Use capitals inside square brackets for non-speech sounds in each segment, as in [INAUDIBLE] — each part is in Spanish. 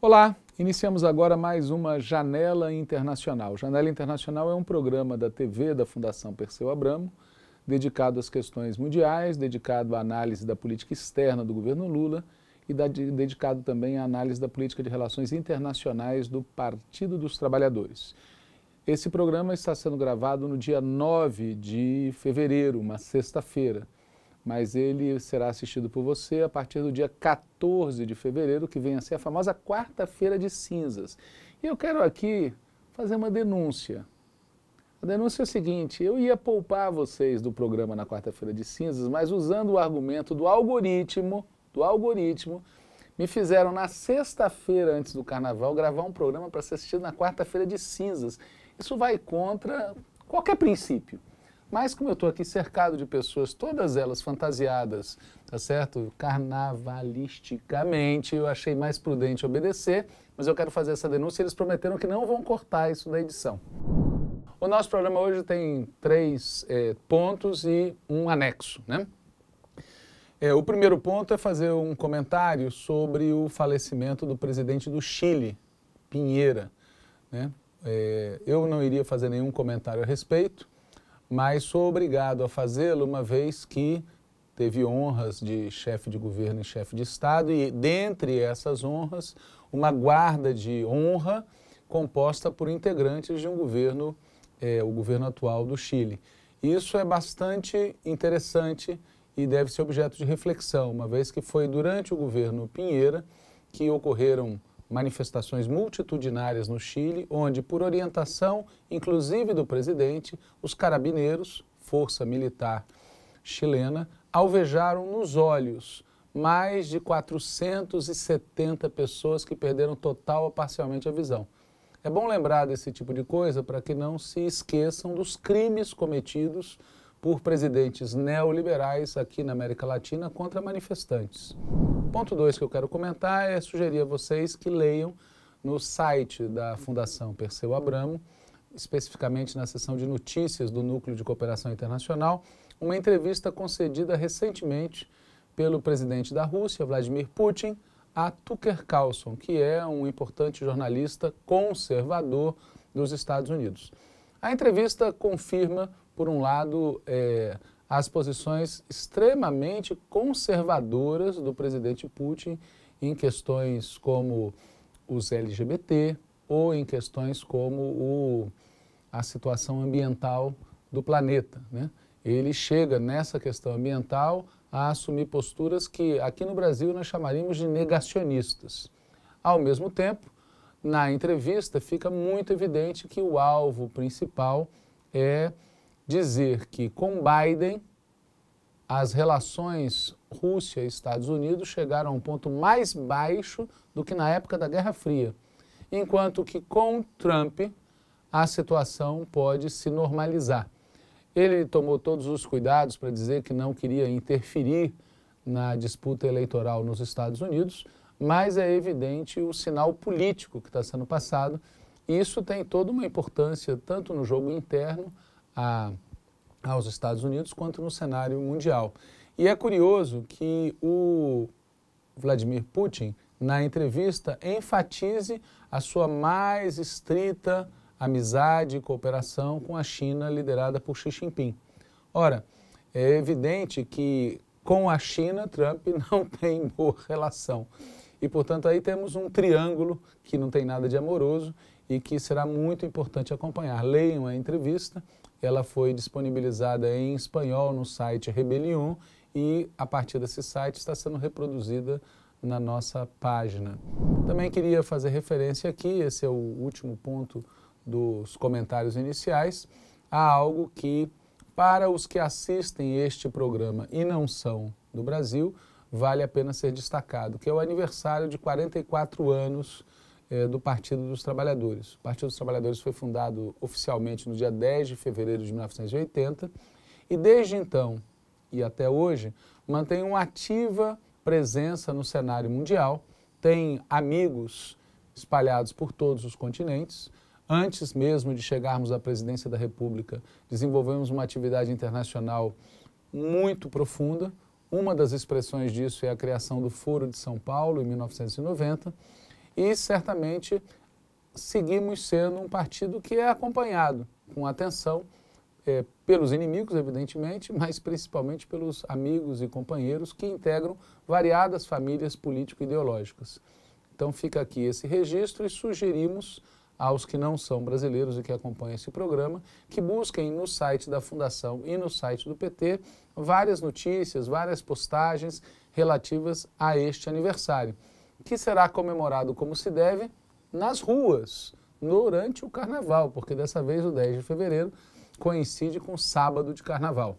Olá, iniciamos agora mais uma Janela Internacional. Janela Internacional é um programa da TV da Fundação Perseu Abramo, dedicado às questões mundiais, dedicado à análise da política externa do governo Lula e da, de, dedicado também à análise da política de relações internacionais do Partido dos Trabalhadores. Esse programa está sendo gravado no dia 9 de fevereiro, uma sexta-feira mas ele será assistido por você a partir do dia 14 de fevereiro, que vem a ser a famosa quarta-feira de cinzas. E eu quero aqui fazer uma denúncia. A denúncia é a seguinte: eu ia poupar vocês do programa na quarta-feira de cinzas, mas usando o argumento do algoritmo, do algoritmo, me fizeram na sexta-feira antes do carnaval gravar um programa para ser assistido na quarta-feira de cinzas. Isso vai contra qualquer princípio. Mas como eu estou aqui cercado de pessoas, todas elas fantasiadas, tá certo? Carnavalisticamente, eu achei mais prudente obedecer, mas eu quero fazer essa denúncia e eles prometeram que não vão cortar isso da edição. O nosso programa hoje tem três é, pontos e um anexo, né? É, o primeiro ponto é fazer um comentário sobre o falecimento do presidente do Chile, Pinheira. Né? É, eu não iria fazer nenhum comentário a respeito, mas sou obrigado a fazê-lo uma vez que teve honras de chefe de governo e chefe de Estado, e dentre essas honras, uma guarda de honra composta por integrantes de um governo, é, o governo atual do Chile. Isso é bastante interessante e deve ser objeto de reflexão, uma vez que foi durante o governo Pinheira que ocorreram manifestações multitudinárias no Chile, onde, por orientação inclusive do presidente, os carabineiros, força militar chilena, alvejaram nos olhos mais de 470 pessoas que perderam total ou parcialmente a visão. É bom lembrar desse tipo de coisa para que não se esqueçam dos crimes cometidos por presidentes neoliberais aqui na América Latina contra manifestantes ponto 2 que eu quero comentar é sugerir a vocês que leiam no site da Fundação Perseu Abramo, especificamente na seção de notícias do Núcleo de Cooperação Internacional, uma entrevista concedida recentemente pelo presidente da Rússia, Vladimir Putin, a Tucker Carlson, que é um importante jornalista conservador dos Estados Unidos. A entrevista confirma, por um lado, é, as posições extremamente conservadoras do presidente Putin em questões como os LGBT ou em questões como o, a situação ambiental do planeta. Né? Ele chega nessa questão ambiental a assumir posturas que aqui no Brasil nós chamaríamos de negacionistas. Ao mesmo tempo, na entrevista fica muito evidente que o alvo principal é dizer que com Biden as relações Rússia e Estados Unidos chegaram a um ponto mais baixo do que na época da Guerra Fria, enquanto que com Trump a situação pode se normalizar. Ele tomou todos os cuidados para dizer que não queria interferir na disputa eleitoral nos Estados Unidos, mas é evidente o sinal político que está sendo passado. E isso tem toda uma importância tanto no jogo interno a, aos Estados Unidos quanto no cenário mundial. E é curioso que o Vladimir Putin, na entrevista, enfatize a sua mais estrita amizade e cooperação com a China liderada por Xi Jinping. Ora, é evidente que com a China Trump [LAUGHS] não tem boa relação. E, portanto, aí temos um triângulo que não tem nada de amoroso e que será muito importante acompanhar. Leiam a entrevista, ela foi disponibilizada em espanhol no site Rebelião e a partir desse site está sendo reproduzida na nossa página. Também queria fazer referência aqui, esse é o último ponto dos comentários iniciais, a algo que para os que assistem este programa e não são do Brasil, vale a pena ser destacado, que é o aniversário de 44 anos eh, do Partido dos Trabalhadores. O Partido dos Trabalhadores foi fundado oficialmente no dia 10 de fevereiro de 1980 e desde então e até hoje mantém uma ativa presença no cenário mundial, tem amigos espalhados por todos os continentes. Antes mesmo de chegarmos à presidência da República, desenvolvemos uma atividade internacional muito profunda. Uma das expressões disso é a criação do Foro de São Paulo, em 1990 e certamente seguimos sendo um partido que é acompanhado com atenção é, pelos inimigos, evidentemente, mas principalmente pelos amigos e companheiros que integram variadas famílias político-ideológicas. Então fica aqui esse registro e sugerimos aos que não são brasileiros e que acompanham esse programa, que busquem no site da Fundação e no site do PT várias notícias, várias postagens relativas a este aniversário que será comemorado como se deve nas ruas durante o carnaval, porque dessa vez o 10 de fevereiro coincide com sábado de carnaval.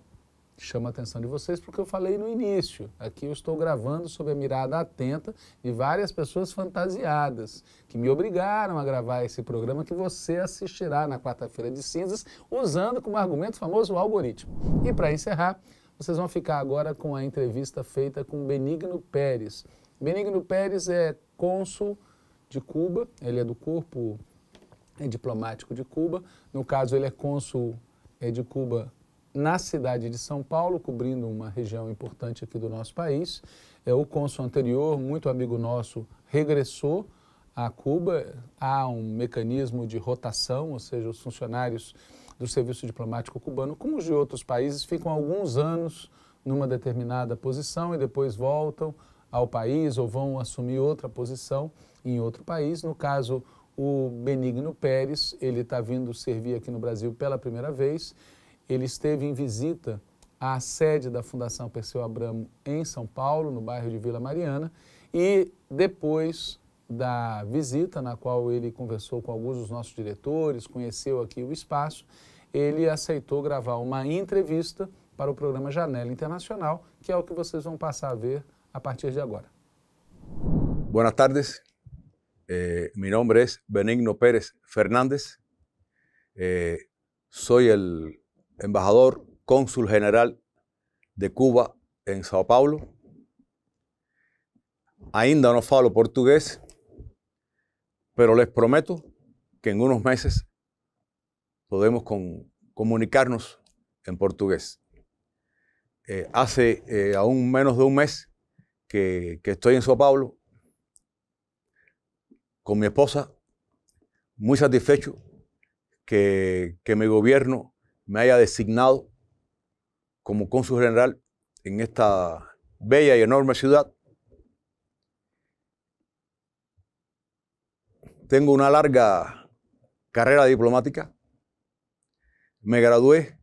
Chama a atenção de vocês porque eu falei no início. Aqui eu estou gravando sob a mirada atenta de várias pessoas fantasiadas que me obrigaram a gravar esse programa que você assistirá na quarta-feira de cinzas usando como argumento o famoso algoritmo. E para encerrar, vocês vão ficar agora com a entrevista feita com Benigno Pérez, Benigno Pérez é cônsul de Cuba, ele é do corpo é diplomático de Cuba. No caso, ele é cônsul é, de Cuba na cidade de São Paulo, cobrindo uma região importante aqui do nosso país. É, o cônsul anterior, muito amigo nosso, regressou a Cuba. Há um mecanismo de rotação, ou seja, os funcionários do serviço diplomático cubano, como os de outros países, ficam alguns anos numa determinada posição e depois voltam ao país ou vão assumir outra posição em outro país. No caso, o Benigno Pérez, ele está vindo servir aqui no Brasil pela primeira vez. Ele esteve em visita à sede da Fundação Perseu Abramo em São Paulo, no bairro de Vila Mariana, e depois da visita, na qual ele conversou com alguns dos nossos diretores, conheceu aqui o espaço, ele aceitou gravar uma entrevista para o programa Janela Internacional, que é o que vocês vão passar a ver a partir de ahora. Buenas tardes. Eh, mi nombre es Benigno Pérez Fernández. Eh, soy el embajador cónsul general de Cuba en Sao Paulo. Ainda no falo portugués, pero les prometo que en unos meses podemos comunicarnos en portugués. Eh, hace aún menos de un mes que, estoy en Sao Paulo con mi esposa, muy satisfecho que, que mi gobierno me haya designado como cónsul general en esta bella y enorme ciudad. Tengo una larga carrera diplomática. Me gradué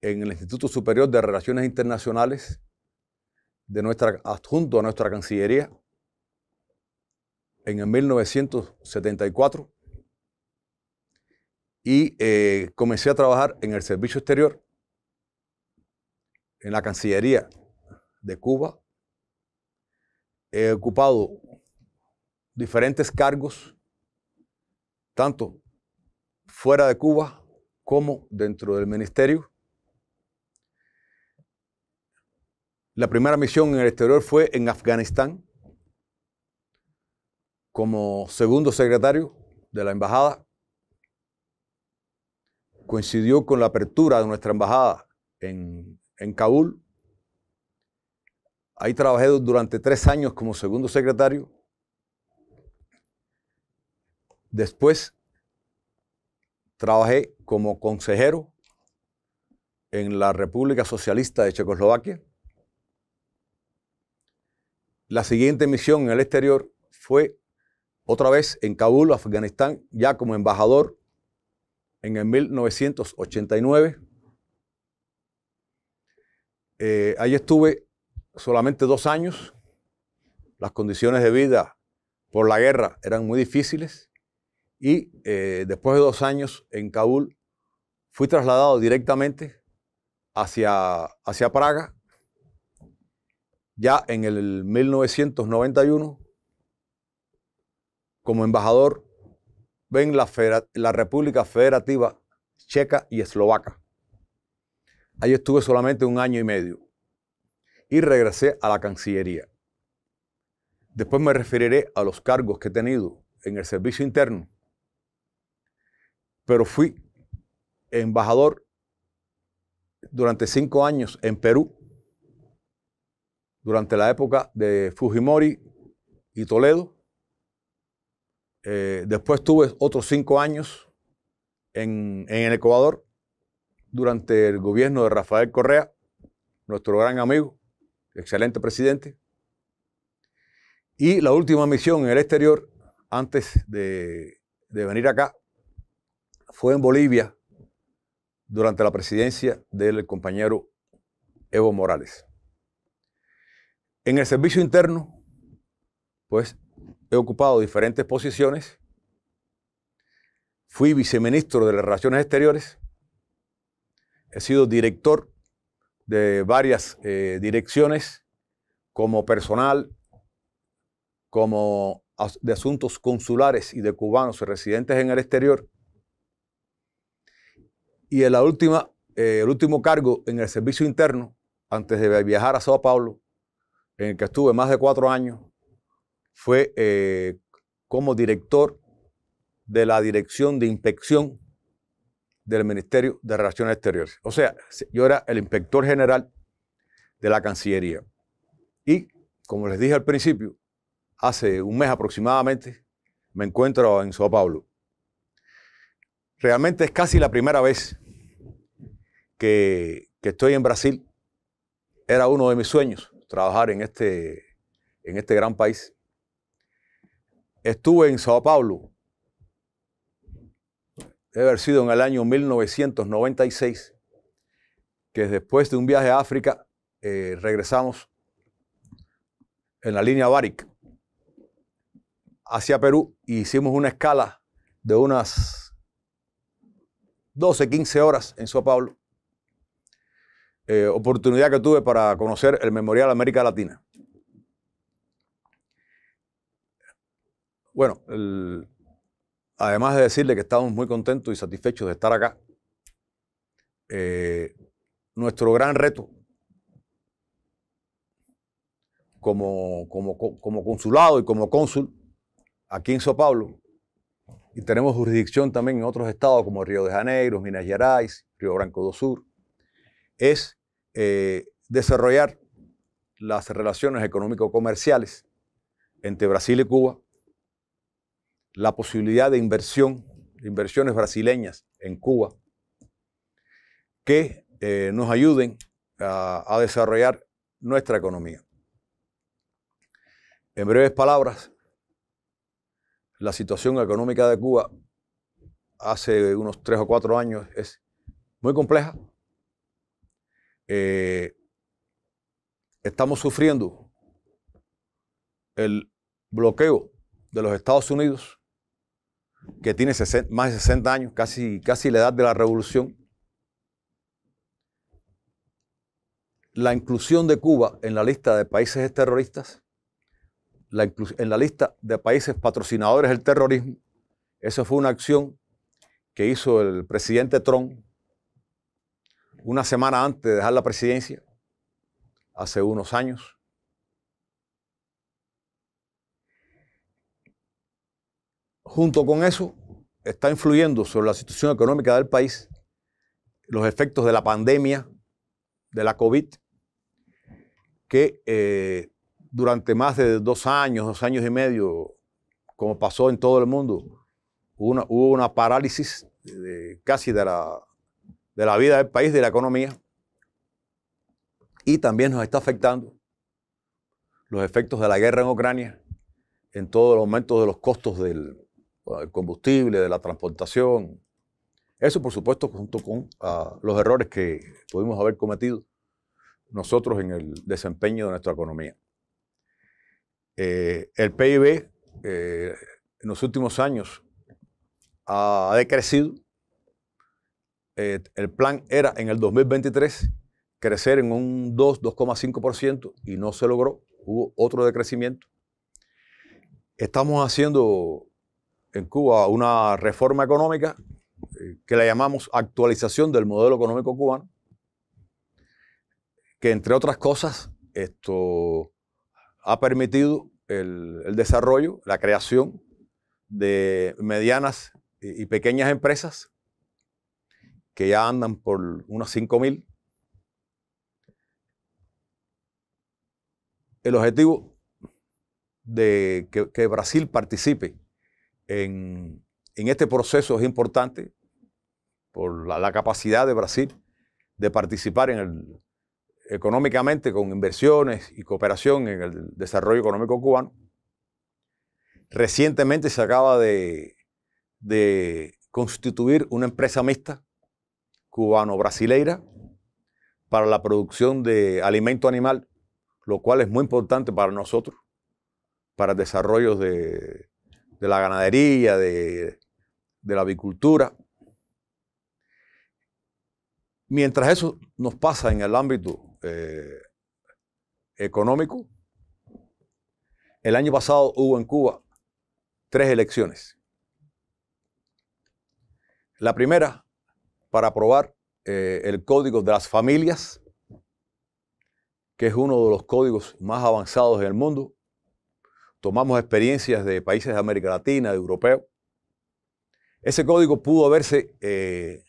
en el Instituto Superior de Relaciones Internacionales de nuestra, adjunto a nuestra Cancillería en el 1974 y eh, comencé a trabajar en el Servicio Exterior, en la Cancillería de Cuba. He ocupado diferentes cargos, tanto fuera de Cuba como dentro del ministerio. La primera misión en el exterior fue en Afganistán, como segundo secretario de la embajada. Coincidió con la apertura de nuestra embajada en, Kabul. Ahí trabajé durante tres años como segundo secretario. Después trabajé como consejero en la República Socialista de Checoslovaquia la siguiente misión en el exterior fue otra vez en Kabul, Afganistán, ya como embajador en el 1989. Eh, ahí estuve solamente dos años. Las condiciones de vida por la guerra eran muy difíciles. Y eh, después de dos años en Kabul, fui trasladado directamente hacia, hacia Praga, ya en el 1991 como embajador ven la, la República Federativa Checa y Eslovaca. Allí estuve solamente un año y medio y regresé a la Cancillería. Después me referiré a los cargos que he tenido en el servicio interno, pero fui embajador durante cinco años en Perú durante la época de Fujimori y Toledo. Eh, después tuve otros cinco años en, el Ecuador durante el gobierno de Rafael Correa, nuestro gran amigo, excelente presidente. Y la última misión en el exterior, antes de, venir acá, fue en Bolivia durante la presidencia del compañero Evo Morales. En el servicio interno, pues he ocupado diferentes posiciones. Fui viceministro de las Relaciones Exteriores. He sido director de varias eh, direcciones como personal, como de asuntos consulares y de cubanos residentes en el exterior. Y eh, el último cargo en el servicio interno, antes de viajar a Sao Paulo, en el que estuve más de cuatro años fue eh, como director de la Dirección de Inspección del Ministerio de Relaciones Exteriores. O sea, yo era el inspector general de la Cancillería. Y, como les dije al principio, hace un mes aproximadamente me encuentro en Sao Paulo. Realmente es casi la primera vez que estoy en Brasil. Era uno de mis sueños trabajar en este, en este gran país. Estuve en Sao Paulo, debe haber sido en el año 1996, que después de un viaje a África eh, regresamos en la línea Baric hacia Perú y e hicimos una escala de unas 12, 15 horas en Sao Paulo eh, oportunidad que tuve para conocer el Memorial América Latina. Bueno, además de decirle que estamos muy contentos y satisfechos de estar acá, eh, nuestro gran reto como, como, como consulado y como cónsul aquí en Sao Paulo, y tenemos jurisdicción también en otros estados como Río de Janeiro, Minas Gerais, Río Branco do Sur, es eh, desarrollar las relaciones económico-comerciales entre Brasil y Cuba, la posibilidad de inversión, inversiones brasileñas en Cuba, que eh, nos ayuden a desarrollar nuestra economía. En breves palabras, la situación económica de Cuba hace unos tres o cuatro años es muy compleja, eh, estamos sufriendo el bloqueo de los Estados Unidos, que tiene más de 60 años, casi, casi la edad de la revolución, la inclusión de Cuba en la lista de países terroristas, en la lista de países patrocinadores del terrorismo, eso fue una acción que hizo el presidente Trump una semana antes de dejar la presidencia, hace unos años, junto con eso, está influyendo sobre la situación económica del país los efectos de la pandemia, de la COVID, que eh, durante más de dos años, dos años y medio, como pasó en todo el mundo, hubo una parálisis eh, casi de la de la vida del país, de la economía. Y también nos está afectando los efectos de la guerra en Ucrania en todo el aumento de los costos del, combustible, de la transportación. Eso, por supuesto, junto con ah, los errores que pudimos haber cometido nosotros en el desempeño de nuestra economía. Eh, el PIB eh, en los últimos años ha decrecido eh, el plan era en el 2023 crecer en un 2, 2,5% y no se logró, hubo otro decrecimiento. Estamos haciendo en Cuba una reforma económica eh, que la llamamos actualización del modelo económico cubano, que entre otras cosas esto ha permitido el, desarrollo, la creación de medianas y pequeñas empresas que ya andan por unos 5.000. El objetivo de que, Brasil participe en, este proceso es importante por la, capacidad de Brasil de participar en el, económicamente con inversiones y cooperación en el desarrollo económico cubano. Recientemente se acaba de constituir una empresa mixta cubano-brasileira para la producción de alimento animal, lo cual es muy importante para nosotros, para el de, de la ganadería, de, la avicultura. Mientras eso nos pasa en el ámbito eh, económico, el año pasado hubo en Cuba tres elecciones. La primera para aprobar eh, el Código de las Familias, que es uno de los códigos más avanzados del mundo. Tomamos experiencias de países de América Latina, de europeos. Ese código pudo haberse eh,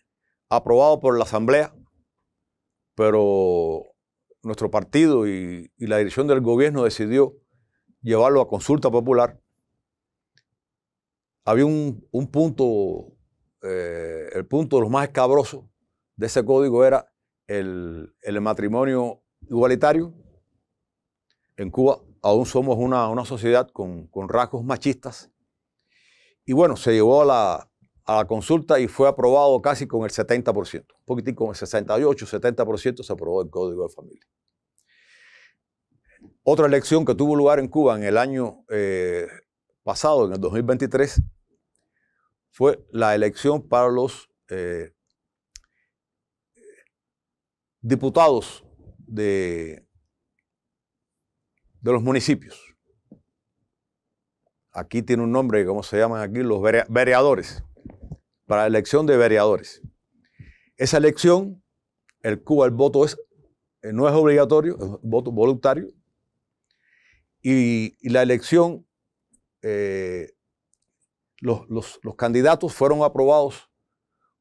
aprobado por la Asamblea, pero nuestro partido y, la dirección del gobierno decidió llevarlo a consulta popular. Había un punto eh, el punto de más escabrosos de ese código era el, matrimonio igualitario. En Cuba aún somos una, sociedad con, rasgos machistas. Y bueno, se llevó a la, consulta y fue aprobado casi con el 70%, un poquitín con el 68, 70% se aprobó el Código de Familia. Otra elección que tuvo lugar en Cuba en el año eh, pasado, en el 2023, fue la elección para los eh, diputados de, de los municipios. Aquí tiene un nombre, ¿cómo se llaman aquí? Los vereadores, para la elección de vereadores. Esa elección, el Cuba, el voto es, eh, no es obligatorio, es voto voluntario. Y, la elección eh, los, candidatos fueron aprobados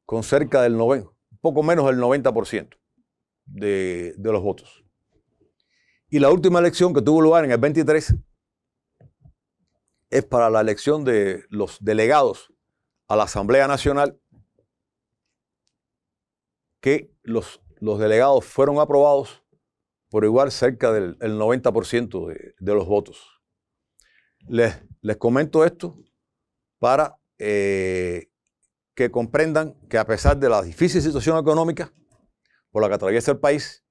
con cerca del 90, poco menos del 90% de, de los votos. Y la última elección que tuvo lugar en el 23 es para la elección de los delegados a la Asamblea Nacional, que los, los delegados fueron aprobados por igual cerca del 90% de, los votos. Les, les comento esto para eh, que comprendan que a pesar de la difícil situación económica por la que atraviesa el país,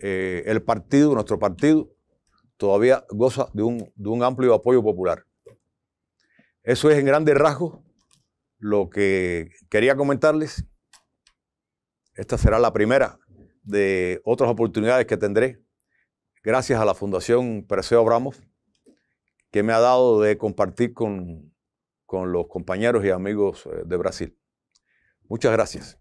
eh, el partido, nuestro partido, todavía goza de un, amplio apoyo popular. Eso es en grandes rasgos lo que quería comentarles. Esta será la primera de otras oportunidades que tendré, gracias a la Fundación Perseo Abramos, que me ha dado de compartir con con los compañeros y amigos eh, de Brasil. Muchas gracias.